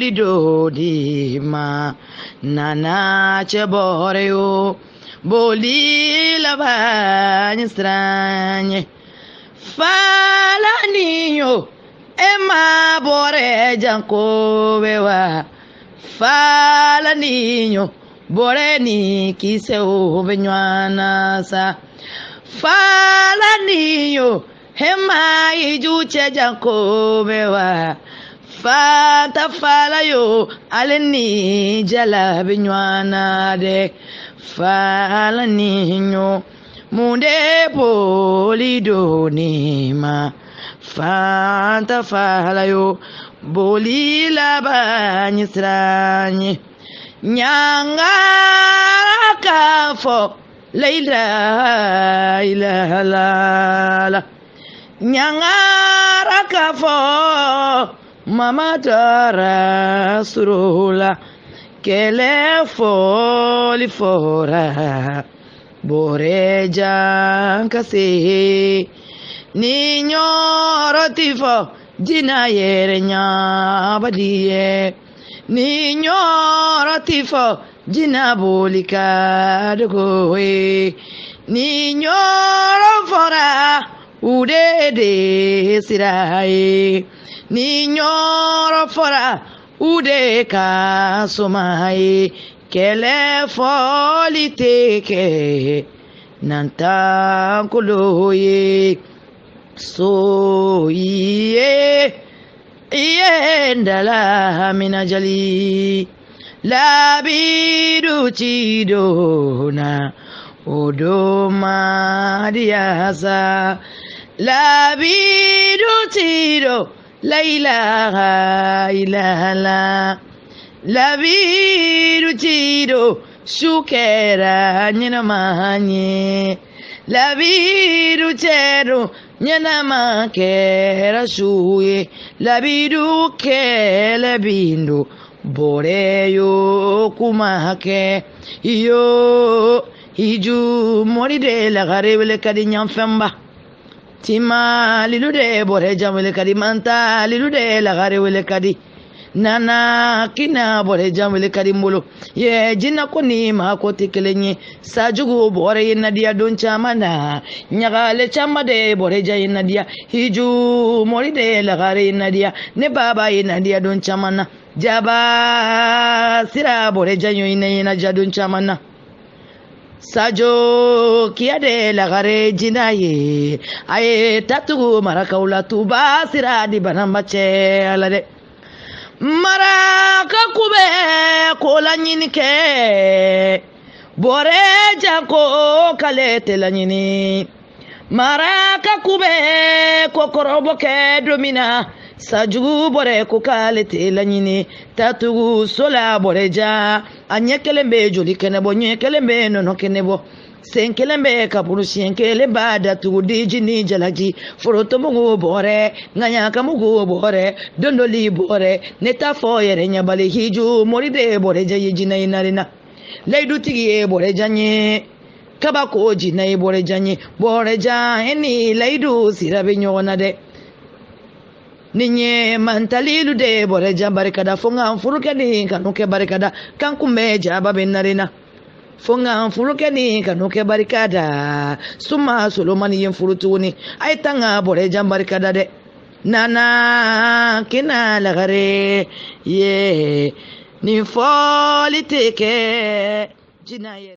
Dolly dolly মা নানাচে বরে ও বলি লভাঞ স্রাঞ ফালানি ও এ মা বরে যা কোবে ওয়া ফালানি ও বরে নি কিসে ও হবে সা ফালানি ও হে মা ইজু চে যা কোবে ওয়া fata fala ale ni jala binyana de fala ni ɲɔ munde poli do ni ma fata falayo boli laban ye siran ye ɲangara k'a ilaha lala ɲangara kafo mamata rasulullah kele foli fora boreja kase ninyo rotifo jina yere nyabadiye ninyo rotifo jina bolika dogoe ninyo rofora udede sirai niyɔrɔ fora u de ka soma ye kɛlɛ fɔli tɛ kɛ so ye iye ndala minajali labidu ci dona o do madiyasa la ci dona la ilaha ilaha La viru tiro shukera nina manye. La viru tero nyana makera sui La viru kele bindu. Boreyo kumake i iju moride la garevele cadignan femba tima lilude bore jam wele kadi manta lilude lagare wele kadi nana kina bore jam wele kadi mbolo ye jinna ko ni ma ko te kelen ye sajugu bore ye nadiya don caman na ɲagale caman de bore ja ye nadiya hiju mori de lagare ye nadiya ne baba ye nadiya don caman na jaba sira bore ja yo ina ja don caman na sajo de lagare ye aye tatugu marakaw la tuba di banamache alade maraka dɛ kola ka kubɛ ko laɲini kɛ bɔrɛ janko k'ale tɛ laɲini mara ka kubɛ ko sajugu bɔrɛ ko k'ale tɛ laɲini tatugu sola bɔrɛ ja a ɲɛ kelen bɛ joli kɛnɛbɔ ɲɛ kelen bɛ nɔnɔ kɛnɛbɔ sen kelen bɛ kaburu siɲɛ kelen b'a datugu diji ni jalaji forotomugu bɔrɛ ŋayakamugu bɔrɛ dondoli bɔrɛ ne t'a fɔ yɛrɛ ɲɛbali hiju mori e de bɔrɛ ja ye jinɛyi narena layidutigi ye bɔrɛ ja ɲɛ kabako jinɛyi bɔrɛ ja ɲɛ bɔrɛ ja e ni layidu sira bɛ ɲɔgɔn na dɛ niñe man talilu de bore ja barikada fo ŋan furukeni kanuke barikada kan kunbe jaba be narina fo ŋan furukeni kanuke barikada suma solomani yin furutuguni ayi ta ŋa bore jan barikada de nana kina lagare ye nin fɔli te kɛ jinayɛ